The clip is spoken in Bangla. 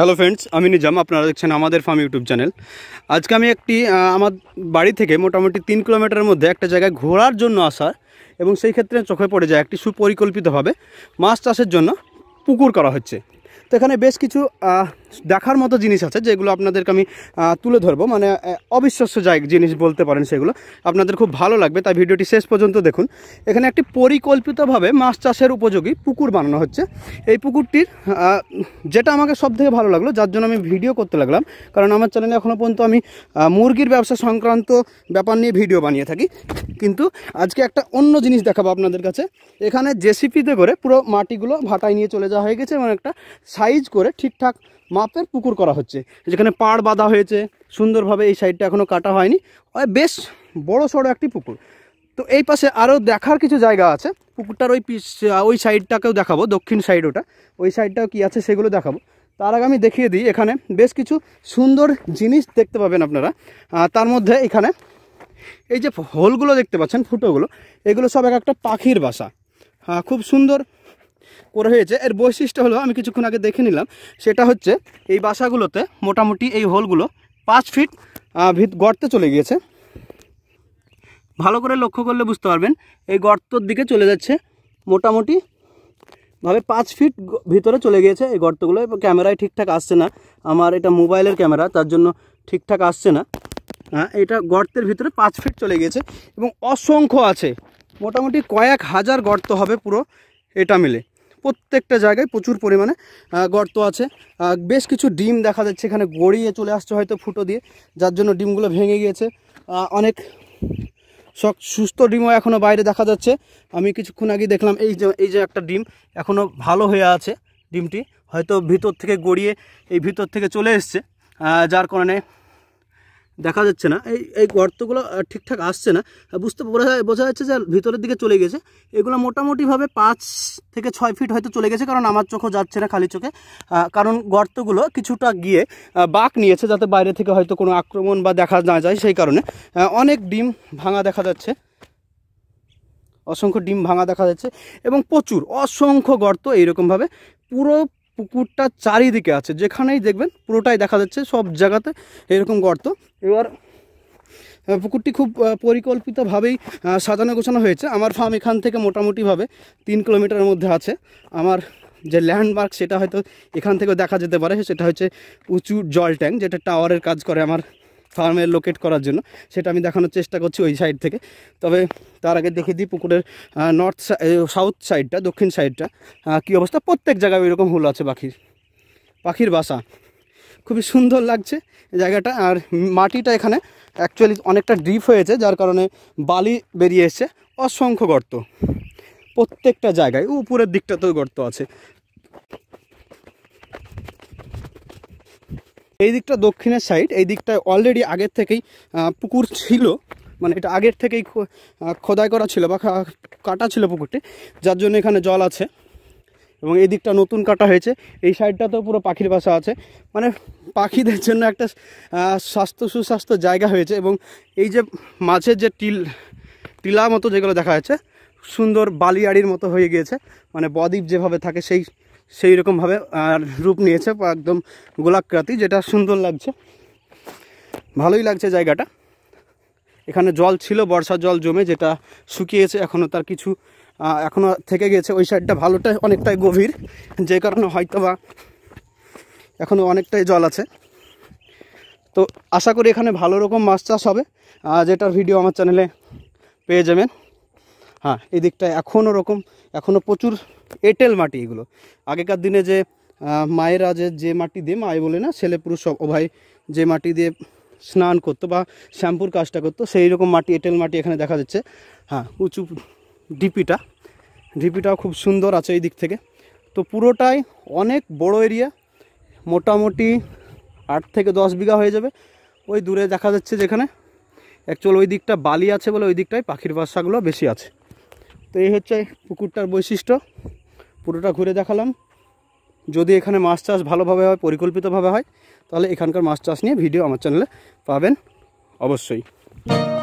হ্যালো ফ্রেন্ডস আমি নিজাম আপনারা দেখছেন আমাদের ফার্ম ইউটিউব চ্যানেল আজকে আমি একটি আমার বাড়ি থেকে মোটামুটি তিন কিলোমিটারের মধ্যে একটা জায়গায় ঘোরার জন্য আসা এবং সেই ক্ষেত্রে চোখে পড়ে যায় একটি সুপরিকল্পিতভাবে মাছ চাষের জন্য পুকুর করা হচ্ছে তো এখানে বেশ কিছু দেখার মতো জিনিস আছে যেগুলো আপনাদেরকে আমি তুলে ধরবো মানে অবিশ্বাস্য জায়গ জিনিস বলতে পারেন সেগুলো আপনাদের খুব ভালো লাগবে তাই ভিডিওটি শেষ পর্যন্ত দেখুন এখানে একটি পরিকল্পিতভাবে মাছ চাষের উপযোগী পুকুর বানানো হচ্ছে এই পুকুরটির যেটা আমাকে সবথেকে ভালো লাগলো যার জন্য আমি ভিডিও করতে লাগলাম কারণ আমার চ্যানেলে এখনও পর্যন্ত আমি মুরগির ব্যবসা সংক্রান্ত ব্যাপার নিয়ে ভিডিও বানিয়ে থাকি কিন্তু আজকে একটা অন্য জিনিস দেখাবো আপনাদের কাছে এখানে জেসিপিতে করে পুরো মাটিগুলো ভাটায় নিয়ে চলে যাওয়া হয়ে গেছে এবং একটা সাইজ করে ঠিকঠাক মাপের পুকুর করা হচ্ছে যেখানে পাড় বাঁধা হয়েছে সুন্দরভাবে এই সাইডটা এখনও কাটা হয়নি বেশ বড় সড়ো একটি পুকুর তো এই পাশে আরও দেখার কিছু জায়গা আছে পুকুরটার ওই পিস ওই সাইডটাকেও দেখাবো দক্ষিণ সাইড ওটা ওই সাইডটাও কি আছে সেগুলো দেখাবো তার আগে আমি দেখিয়ে দিই এখানে বেশ কিছু সুন্দর জিনিস দেখতে পাবেন আপনারা তার মধ্যে এখানে এই যে হোলগুলো দেখতে পাচ্ছেন ফুটোগুলো এগুলো সব এক একটা পাখির বাসা খুব সুন্দর করে হয়েছে এর বৈশিষ্ট্য হলো আমি কিছুক্ষণ আগে দেখে নিলাম সেটা হচ্ছে এই বাসাগুলোতে মোটামুটি এই হোলগুলো পাঁচ ফিট ভিত গর্তে চলে গিয়েছে ভালো করে লক্ষ্য করলে বুঝতে পারবেন এই গর্তর দিকে চলে যাচ্ছে মোটামুটি ভাবে পাঁচ ফিট ভিতরে চলে গিয়েছে এই গর্তগুলো ক্যামেরায় ঠিকঠাক আসছে না আমার এটা মোবাইলের ক্যামেরা তার জন্য ঠিকঠাক আসছে না হ্যাঁ এটা গর্তের ভিতরে পাঁচ ফিট চলে গিয়েছে এবং অসংখ্য আছে মোটামুটি কয়েক হাজার গর্ত হবে পুরো এটা মিলে প্রত্যেকটা জায়গায় প্রচুর পরিমাণে গর্ত আছে বেশ কিছু ডিম দেখা যাচ্ছে এখানে গড়িয়ে চলে আসছে হয়তো ফুটো দিয়ে যার জন্য ডিমগুলো ভেঙে গিয়েছে অনেক সব সুস্থ ডিমও এখনও বাইরে দেখা যাচ্ছে আমি কিছুক্ষণ আগে দেখলাম এই যে এই যে একটা ডিম এখনও ভালো হয়ে আছে ডিমটি হয়তো ভিতর থেকে গড়িয়ে এই ভিতর থেকে চলে এসছে যার কারণে দেখা যাচ্ছে না এই এই গর্তগুলো ঠিকঠাক আসছে না বুঝতে বোঝা বোঝা যাচ্ছে যে ভিতরের দিকে চলে গেছে এগুলো মোটামুটিভাবে পাঁচ থেকে ছয় ফিট হয়তো চলে গেছে কারণ আমার চোখও যাচ্ছে না খালি চোখে কারণ গর্তগুলো কিছুটা গিয়ে বাঁক নিয়েছে যাতে বাইরে থেকে হয়তো কোনো আক্রমণ বা দেখা না যায় সেই কারণে অনেক ডিম ভাঙা দেখা যাচ্ছে অসংখ্য ডিম ভাঙা দেখা যাচ্ছে এবং প্রচুর অসংখ্য গর্ত এইরকমভাবে পুরো পুকুরটা চারিদিকে আছে যেখানেই দেখবেন পুরোটাই দেখা যাচ্ছে সব জায়গাতে এরকম গর্ত এবার পুকুরটি খুব পরিকল্পিতভাবেই সাজানো গোছানো হয়েছে আমার ফার্ম এখান থেকে মোটামুটিভাবে তিন কিলোমিটারের মধ্যে আছে আমার যে ল্যান্ডমার্ক সেটা হয়তো এখান থেকে দেখা যেতে পারে সেটা হচ্ছে উঁচু জল ট্যাঙ্ক যেটা টাওয়ারের কাজ করে আমার ফার্মে লোকেট করার জন্য সেটা আমি দেখানোর চেষ্টা করছি ওই সাইড থেকে তবে তার আগে দেখে দিই পুকুরের নর্থ সাউথ সাইডটা দক্ষিণ সাইডটা কি অবস্থা প্রত্যেক জায়গায় এরকম হুল আছে পাখির পাখির বাসা খুবই সুন্দর লাগছে জায়গাটা আর মাটিটা এখানে অ্যাকচুয়ালি অনেকটা ডিপ হয়েছে যার কারণে বালি বেরিয়ে এসছে অসংখ্য গর্ত প্রত্যেকটা জায়গায় উপরের দিকটাতেও গর্ত আছে এই দিকটা দক্ষিণের সাইড এই দিকটা অলরেডি আগের থেকেই পুকুর ছিল মানে এটা আগের থেকেই খোদাই করা ছিল বা কাটা ছিল পুকুরটি যার জন্য এখানে জল আছে এবং এই দিকটা নতুন কাটা হয়েছে এই সাইডটাতেও পুরো পাখির বাসা আছে মানে পাখিদের জন্য একটা স্বাস্থ্য সুস্বাস্থ্য জায়গা হয়েছে এবং এই যে মাছের যে টিল টিলা মতো যেগুলো দেখা যাচ্ছে সুন্দর বালিয়াড়ির মতো হয়ে গিয়েছে মানে বদ্বীপ যেভাবে থাকে সেই সেই রকমভাবে আর রূপ নিয়েছে একদম গোলাকৃতি যেটা সুন্দর লাগছে ভালোই লাগছে জায়গাটা এখানে জল ছিল বর্ষার জল জমে যেটা শুকিয়েছে এখনও তার কিছু এখনও থেকে গেছে ওই সাইডটা ভালোটাই অনেকটাই গভীর যে কারণে হয়তো বা এখনও অনেকটাই জল আছে তো আশা করি এখানে ভালো রকম মাছ চাষ হবে যেটার ভিডিও আমার চ্যানেলে পেয়ে যাবেন হ্যাঁ এই দিকটা এখনও রকম এখনও প্রচুর এঁটেল মাটি এগুলো আগেকার দিনে যে মায়েরা যে যে মাটি দিয়ে মায় বলে না ছেলে পুরুষ সব ভাই যে মাটি দিয়ে স্নান করতো বা শ্যাম্পুর কাজটা করতো সেই রকম মাটি এঁটেল মাটি এখানে দেখা যাচ্ছে হ্যাঁ উঁচু ডিপিটা ডিপিটাও খুব সুন্দর আছে এই দিক থেকে তো পুরোটাই অনেক বড় এরিয়া মোটামুটি আট থেকে দশ বিঘা হয়ে যাবে ওই দূরে দেখা যাচ্ছে যেখানে অ্যাকচুয়াল ওই দিকটা বালি আছে বলে ওই দিকটায় পাখির বাসাগুলো বেশি আছে তো এই হচ্ছে পুকুরটার বৈশিষ্ট্য পুরোটা ঘুরে দেখালাম যদি এখানে মাছ চাষ ভালোভাবে হয় পরিকল্পিতভাবে হয় তাহলে এখানকার মাছ চাষ নিয়ে ভিডিও আমার চ্যানেলে পাবেন অবশ্যই